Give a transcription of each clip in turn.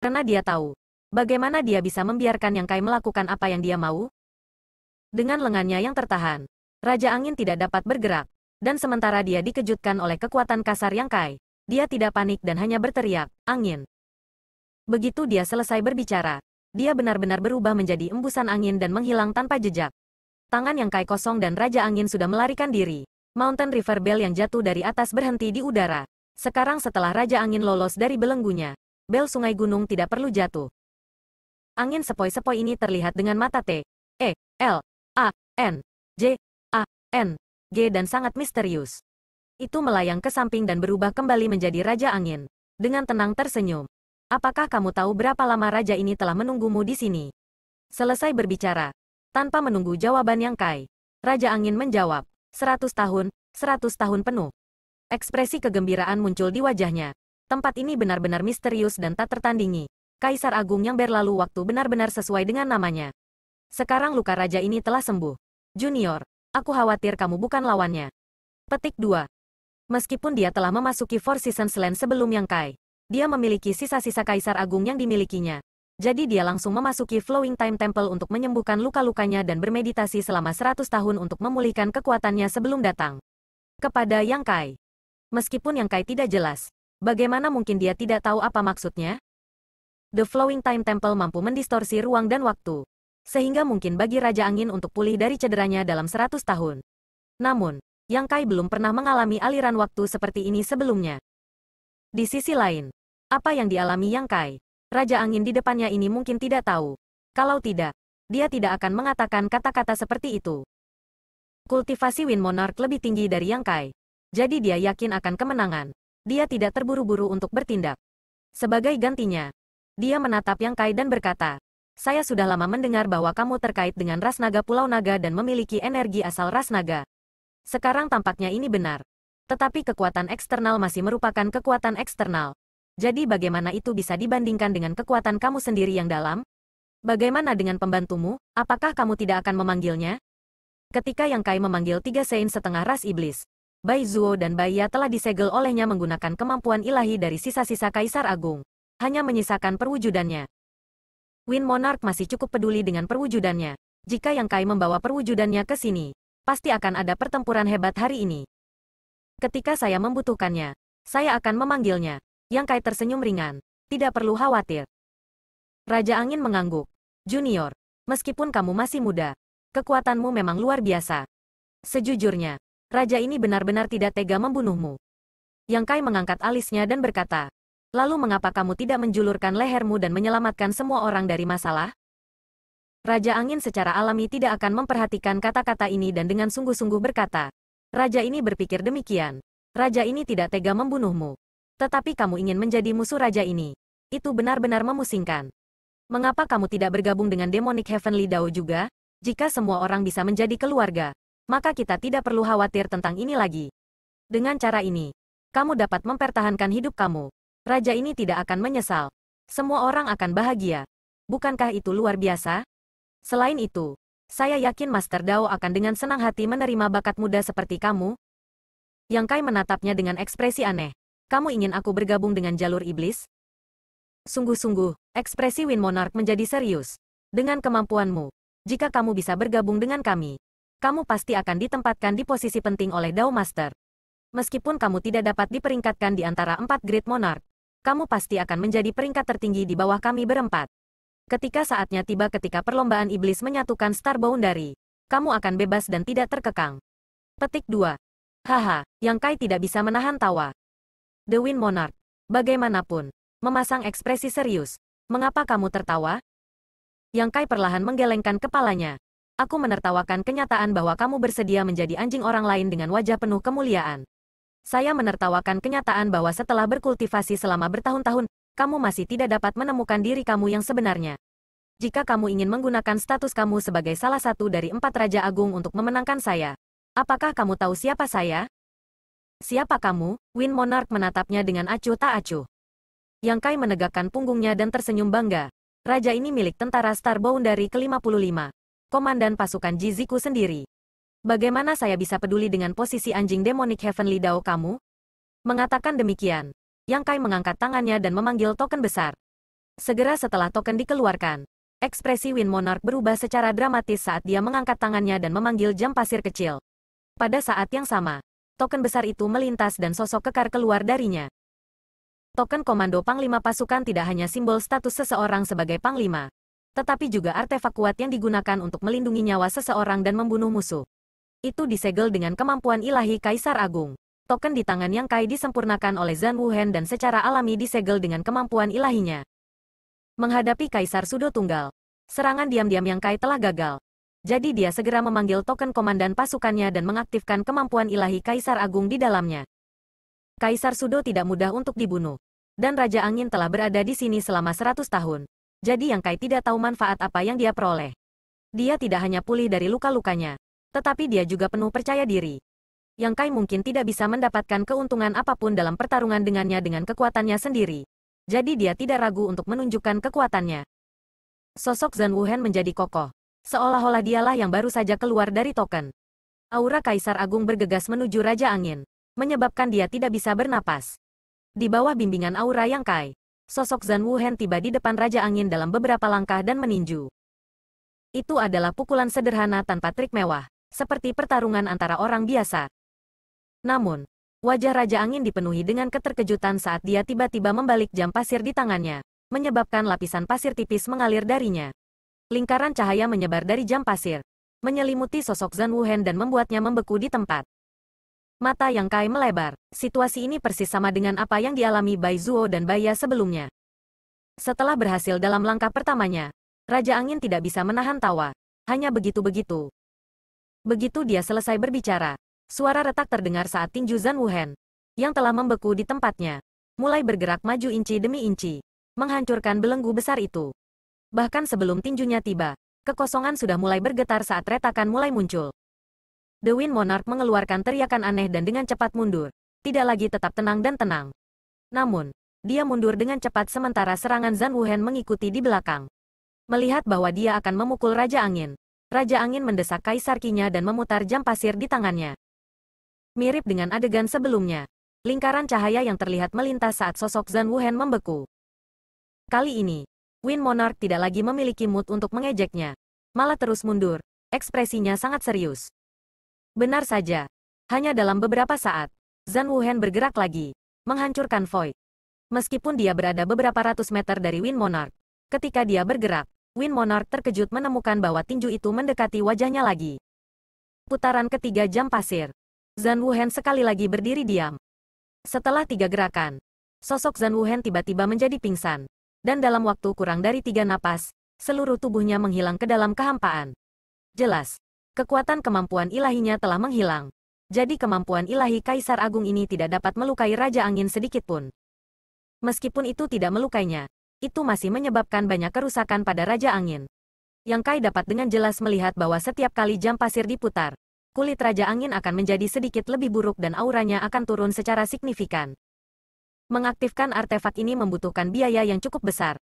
Karena dia tahu. Bagaimana dia bisa membiarkan Yang Kai melakukan apa yang dia mau? Dengan lengannya yang tertahan, Raja Angin tidak dapat bergerak. Dan sementara dia dikejutkan oleh kekuatan kasar Yang Kai, dia tidak panik dan hanya berteriak, angin. Begitu dia selesai berbicara, dia benar-benar berubah menjadi embusan angin dan menghilang tanpa jejak. Tangan Yang Kai kosong dan Raja Angin sudah melarikan diri. Mountain River Bell yang jatuh dari atas berhenti di udara. Sekarang setelah Raja Angin lolos dari belenggunya, bel sungai gunung tidak perlu jatuh. Angin sepoi-sepoi ini terlihat dengan mata T, E, L, A, N, J, A, N, G dan sangat misterius. Itu melayang ke samping dan berubah kembali menjadi Raja Angin. Dengan tenang tersenyum. Apakah kamu tahu berapa lama Raja ini telah menunggumu di sini? Selesai berbicara. Tanpa menunggu jawaban yang kai. Raja Angin menjawab, seratus tahun, seratus tahun penuh. Ekspresi kegembiraan muncul di wajahnya. Tempat ini benar-benar misterius dan tak tertandingi. Kaisar Agung yang berlalu waktu benar-benar sesuai dengan namanya. Sekarang luka raja ini telah sembuh. Junior, aku khawatir kamu bukan lawannya. Petik 2. Meskipun dia telah memasuki Four Seasons Land sebelum Yang Kai, dia memiliki sisa-sisa Kaisar Agung yang dimilikinya. Jadi dia langsung memasuki Flowing Time Temple untuk menyembuhkan luka-lukanya dan bermeditasi selama 100 tahun untuk memulihkan kekuatannya sebelum datang. Kepada Yang Kai. Meskipun Yang Kai tidak jelas, Bagaimana mungkin dia tidak tahu apa maksudnya? The Flowing Time Temple mampu mendistorsi ruang dan waktu. Sehingga mungkin bagi Raja Angin untuk pulih dari cederanya dalam seratus tahun. Namun, Yang Kai belum pernah mengalami aliran waktu seperti ini sebelumnya. Di sisi lain, apa yang dialami Yang Kai? Raja Angin di depannya ini mungkin tidak tahu. Kalau tidak, dia tidak akan mengatakan kata-kata seperti itu. Kultivasi Wind Monarch lebih tinggi dari Yang Kai. Jadi dia yakin akan kemenangan. Dia tidak terburu-buru untuk bertindak. Sebagai gantinya, dia menatap Yang Kai dan berkata, saya sudah lama mendengar bahwa kamu terkait dengan ras naga Pulau Naga dan memiliki energi asal ras naga. Sekarang tampaknya ini benar. Tetapi kekuatan eksternal masih merupakan kekuatan eksternal. Jadi bagaimana itu bisa dibandingkan dengan kekuatan kamu sendiri yang dalam? Bagaimana dengan pembantumu? Apakah kamu tidak akan memanggilnya? Ketika Yang Kai memanggil tiga sein setengah ras iblis, Bai Zuo dan Bai Ya telah disegel olehnya menggunakan kemampuan ilahi dari sisa-sisa Kaisar Agung. Hanya menyisakan perwujudannya. Win Monarch masih cukup peduli dengan perwujudannya. Jika Yang Kai membawa perwujudannya ke sini, pasti akan ada pertempuran hebat hari ini. Ketika saya membutuhkannya, saya akan memanggilnya. Yang Kai tersenyum ringan. Tidak perlu khawatir. Raja Angin mengangguk. Junior, meskipun kamu masih muda, kekuatanmu memang luar biasa. Sejujurnya, Raja ini benar-benar tidak tega membunuhmu. Yang Kai mengangkat alisnya dan berkata, Lalu mengapa kamu tidak menjulurkan lehermu dan menyelamatkan semua orang dari masalah? Raja Angin secara alami tidak akan memperhatikan kata-kata ini dan dengan sungguh-sungguh berkata, Raja ini berpikir demikian. Raja ini tidak tega membunuhmu. Tetapi kamu ingin menjadi musuh raja ini. Itu benar-benar memusingkan. Mengapa kamu tidak bergabung dengan Demonic Heavenly Dao juga? Jika semua orang bisa menjadi keluarga, maka kita tidak perlu khawatir tentang ini lagi. Dengan cara ini, kamu dapat mempertahankan hidup kamu. Raja ini tidak akan menyesal. Semua orang akan bahagia. Bukankah itu luar biasa? Selain itu, saya yakin Master Dao akan dengan senang hati menerima bakat muda seperti kamu. Yang Kai menatapnya dengan ekspresi aneh. Kamu ingin aku bergabung dengan jalur iblis? Sungguh-sungguh, ekspresi Win Monarch menjadi serius. Dengan kemampuanmu, jika kamu bisa bergabung dengan kami, kamu pasti akan ditempatkan di posisi penting oleh Dao Master. Meskipun kamu tidak dapat diperingkatkan di antara empat Great Monarch, kamu pasti akan menjadi peringkat tertinggi di bawah kami berempat. Ketika saatnya tiba ketika perlombaan iblis menyatukan Star Boundary, kamu akan bebas dan tidak terkekang. Petik 2. Haha, Yang Kai tidak bisa menahan tawa. The Wind Monarch. Bagaimanapun, memasang ekspresi serius. Mengapa kamu tertawa? Yang Kai perlahan menggelengkan kepalanya aku menertawakan kenyataan bahwa kamu bersedia menjadi anjing orang lain dengan wajah penuh kemuliaan. Saya menertawakan kenyataan bahwa setelah berkultivasi selama bertahun-tahun, kamu masih tidak dapat menemukan diri kamu yang sebenarnya. Jika kamu ingin menggunakan status kamu sebagai salah satu dari empat Raja Agung untuk memenangkan saya, apakah kamu tahu siapa saya? Siapa kamu? Win Monarch menatapnya dengan acuh tak acuh. Yang Kai menegakkan punggungnya dan tersenyum bangga. Raja ini milik tentara Starbound dari ke-55 komandan pasukan Jiziku sendiri. Bagaimana saya bisa peduli dengan posisi anjing demonic Heavenly Dao kamu? Mengatakan demikian, Yang Kai mengangkat tangannya dan memanggil token besar. Segera setelah token dikeluarkan, ekspresi Win Monarch berubah secara dramatis saat dia mengangkat tangannya dan memanggil jam pasir kecil. Pada saat yang sama, token besar itu melintas dan sosok kekar keluar darinya. Token komando Panglima pasukan tidak hanya simbol status seseorang sebagai Panglima, tetapi juga artefak kuat yang digunakan untuk melindungi nyawa seseorang dan membunuh musuh. Itu disegel dengan kemampuan ilahi Kaisar Agung. Token di tangan Yang Kai disempurnakan oleh Zan Wuhen dan secara alami disegel dengan kemampuan ilahinya. Menghadapi Kaisar Sudo Tunggal, serangan diam-diam Yang Kai telah gagal. Jadi dia segera memanggil token komandan pasukannya dan mengaktifkan kemampuan ilahi Kaisar Agung di dalamnya. Kaisar Sudo tidak mudah untuk dibunuh. Dan Raja Angin telah berada di sini selama 100 tahun. Jadi Yang Kai tidak tahu manfaat apa yang dia peroleh. Dia tidak hanya pulih dari luka-lukanya, tetapi dia juga penuh percaya diri. Yang Kai mungkin tidak bisa mendapatkan keuntungan apapun dalam pertarungan dengannya dengan kekuatannya sendiri. Jadi dia tidak ragu untuk menunjukkan kekuatannya. Sosok Zan Wuhan menjadi kokoh. Seolah-olah dialah yang baru saja keluar dari token. Aura Kaisar Agung bergegas menuju Raja Angin, menyebabkan dia tidak bisa bernapas. Di bawah bimbingan aura Yang Kai, sosok Zan Wuhen tiba di depan Raja Angin dalam beberapa langkah dan meninju. Itu adalah pukulan sederhana tanpa trik mewah, seperti pertarungan antara orang biasa. Namun, wajah Raja Angin dipenuhi dengan keterkejutan saat dia tiba-tiba membalik jam pasir di tangannya, menyebabkan lapisan pasir tipis mengalir darinya. Lingkaran cahaya menyebar dari jam pasir, menyelimuti sosok Zan Wuhen dan membuatnya membeku di tempat. Mata Yang Kai melebar. Situasi ini persis sama dengan apa yang dialami Bai Zuo dan Baya sebelumnya. Setelah berhasil dalam langkah pertamanya, Raja Angin tidak bisa menahan tawa. Hanya begitu-begitu. Begitu dia selesai berbicara, suara retak terdengar saat tinju Zan Wuhen, yang telah membeku di tempatnya, mulai bergerak maju inci demi inci, menghancurkan belenggu besar itu. Bahkan sebelum tinjunya tiba, kekosongan sudah mulai bergetar saat retakan mulai muncul. The Wind Monarch mengeluarkan teriakan aneh dan dengan cepat mundur. Tidak lagi tetap tenang dan tenang. Namun, dia mundur dengan cepat sementara serangan Zan Wuhan mengikuti di belakang. Melihat bahwa dia akan memukul Raja Angin, Raja Angin mendesak Kaisar Kinya dan memutar jam pasir di tangannya. Mirip dengan adegan sebelumnya, lingkaran cahaya yang terlihat melintas saat sosok Zan Wuhan membeku. Kali ini, Win Monarch tidak lagi memiliki mood untuk mengejeknya. Malah terus mundur, ekspresinya sangat serius. Benar saja. Hanya dalam beberapa saat, Zan Wuhan bergerak lagi, menghancurkan Void. Meskipun dia berada beberapa ratus meter dari Win Monarch, ketika dia bergerak, Win Monarch terkejut menemukan bahwa tinju itu mendekati wajahnya lagi. Putaran ketiga jam pasir. Zan Wuhan sekali lagi berdiri diam. Setelah tiga gerakan, sosok Zan Wuhan tiba-tiba menjadi pingsan. Dan dalam waktu kurang dari tiga napas, seluruh tubuhnya menghilang ke dalam kehampaan. Jelas, kekuatan kemampuan ilahinya telah menghilang. Jadi kemampuan ilahi Kaisar Agung ini tidak dapat melukai Raja Angin sedikitpun. Meskipun itu tidak melukainya, itu masih menyebabkan banyak kerusakan pada Raja Angin. Yang Kai dapat dengan jelas melihat bahwa setiap kali jam pasir diputar, kulit Raja Angin akan menjadi sedikit lebih buruk dan auranya akan turun secara signifikan. Mengaktifkan artefak ini membutuhkan biaya yang cukup besar.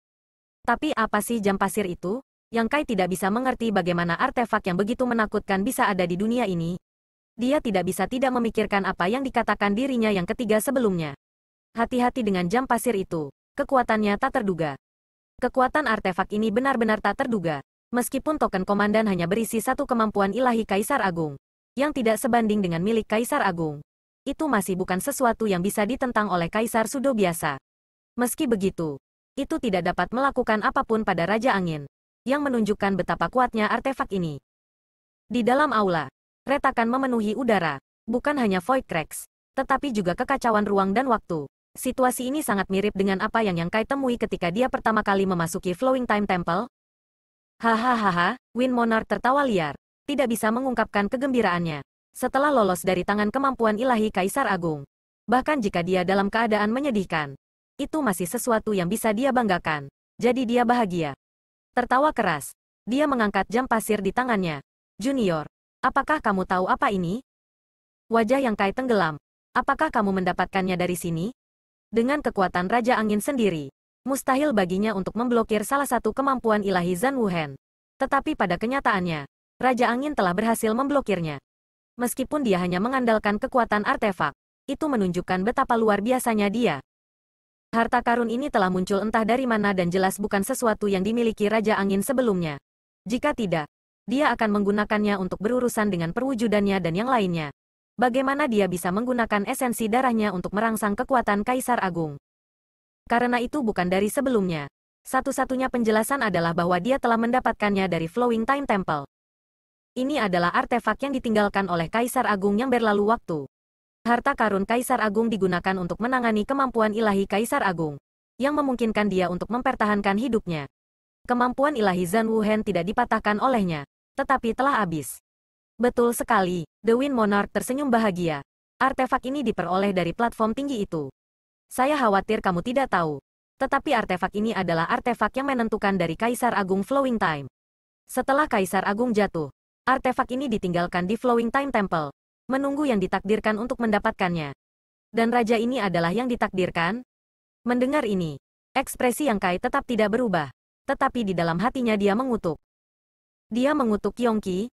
Tapi apa sih jam pasir itu? Yang Kai tidak bisa mengerti bagaimana artefak yang begitu menakutkan bisa ada di dunia ini. Dia tidak bisa tidak memikirkan apa yang dikatakan dirinya yang ketiga sebelumnya. Hati-hati dengan jam pasir itu. Kekuatannya tak terduga. Kekuatan artefak ini benar-benar tak terduga. Meskipun token komandan hanya berisi satu kemampuan ilahi Kaisar Agung. Yang tidak sebanding dengan milik Kaisar Agung. Itu masih bukan sesuatu yang bisa ditentang oleh Kaisar Sudo biasa. Meski begitu, itu tidak dapat melakukan apapun pada Raja Angin yang menunjukkan betapa kuatnya artefak ini. Di dalam aula, retakan memenuhi udara, bukan hanya void cracks, tetapi juga kekacauan ruang dan waktu. Situasi ini sangat mirip dengan apa yang Yang Kai temui ketika dia pertama kali memasuki Flowing Time Temple. Hahaha, Win Monarch tertawa liar, tidak bisa mengungkapkan kegembiraannya. Setelah lolos dari tangan kemampuan ilahi Kaisar Agung, bahkan jika dia dalam keadaan menyedihkan, itu masih sesuatu yang bisa dia banggakan. Jadi dia bahagia. Tertawa keras. Dia mengangkat jam pasir di tangannya. Junior, apakah kamu tahu apa ini? Wajah yang Kai tenggelam. Apakah kamu mendapatkannya dari sini? Dengan kekuatan Raja Angin sendiri, mustahil baginya untuk memblokir salah satu kemampuan ilahi Zan Wuhan. Tetapi pada kenyataannya, Raja Angin telah berhasil memblokirnya. Meskipun dia hanya mengandalkan kekuatan artefak, itu menunjukkan betapa luar biasanya dia. Harta karun ini telah muncul entah dari mana dan jelas bukan sesuatu yang dimiliki Raja Angin sebelumnya. Jika tidak, dia akan menggunakannya untuk berurusan dengan perwujudannya dan yang lainnya. Bagaimana dia bisa menggunakan esensi darahnya untuk merangsang kekuatan Kaisar Agung? Karena itu bukan dari sebelumnya. Satu-satunya penjelasan adalah bahwa dia telah mendapatkannya dari Flowing Time Temple. Ini adalah artefak yang ditinggalkan oleh Kaisar Agung yang berlalu waktu. Harta karun Kaisar Agung digunakan untuk menangani kemampuan ilahi Kaisar Agung, yang memungkinkan dia untuk mempertahankan hidupnya. Kemampuan ilahi Zan Wuhan tidak dipatahkan olehnya, tetapi telah habis. Betul sekali, The Wind Monarch tersenyum bahagia. Artefak ini diperoleh dari platform tinggi itu. Saya khawatir kamu tidak tahu. Tetapi artefak ini adalah artefak yang menentukan dari Kaisar Agung Flowing Time. Setelah Kaisar Agung jatuh, artefak ini ditinggalkan di Flowing Time Temple, menunggu yang ditakdirkan untuk mendapatkannya. Dan raja ini adalah yang ditakdirkan? Mendengar ini, ekspresi yang Kai tetap tidak berubah, tetapi di dalam hatinya dia mengutuk. Dia mengutuk Yongki,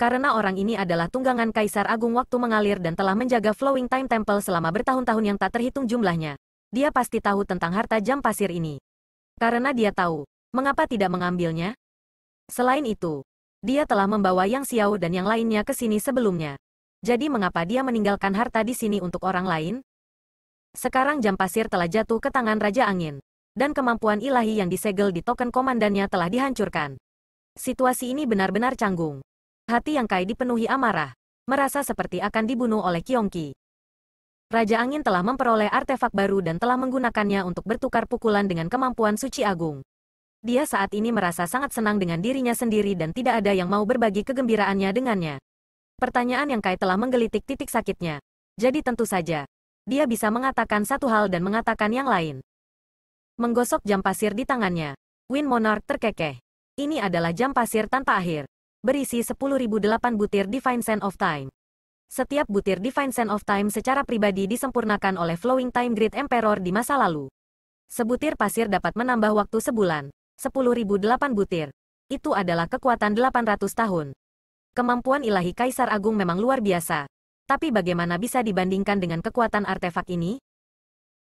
karena orang ini adalah tunggangan Kaisar Agung waktu mengalir dan telah menjaga Flowing Time Temple selama bertahun-tahun yang tak terhitung jumlahnya. Dia pasti tahu tentang harta jam pasir ini. Karena dia tahu, mengapa tidak mengambilnya? Selain itu, dia telah membawa Yang Xiao dan yang lainnya ke sini sebelumnya. Jadi mengapa dia meninggalkan harta di sini untuk orang lain? Sekarang jam pasir telah jatuh ke tangan Raja Angin. Dan kemampuan ilahi yang disegel di token komandannya telah dihancurkan. Situasi ini benar-benar canggung. Hati yang Kai dipenuhi amarah. Merasa seperti akan dibunuh oleh Kyongki. Raja Angin telah memperoleh artefak baru dan telah menggunakannya untuk bertukar pukulan dengan kemampuan suci agung. Dia saat ini merasa sangat senang dengan dirinya sendiri dan tidak ada yang mau berbagi kegembiraannya dengannya. Pertanyaan yang Kai telah menggelitik titik sakitnya. Jadi tentu saja, dia bisa mengatakan satu hal dan mengatakan yang lain. Menggosok jam pasir di tangannya. Win Monarch terkekeh. Ini adalah jam pasir tanpa akhir. Berisi 10.008 butir Divine Sand of Time. Setiap butir Divine Sand of Time secara pribadi disempurnakan oleh Flowing Time Grid Emperor di masa lalu. Sebutir pasir dapat menambah waktu sebulan. 10.008 butir. Itu adalah kekuatan 800 tahun. Kemampuan ilahi Kaisar Agung memang luar biasa. Tapi bagaimana bisa dibandingkan dengan kekuatan artefak ini?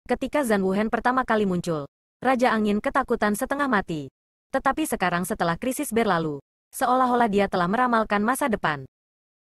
Ketika Zan Wuhen pertama kali muncul, Raja Angin ketakutan setengah mati. Tetapi sekarang setelah krisis berlalu, seolah-olah dia telah meramalkan masa depan.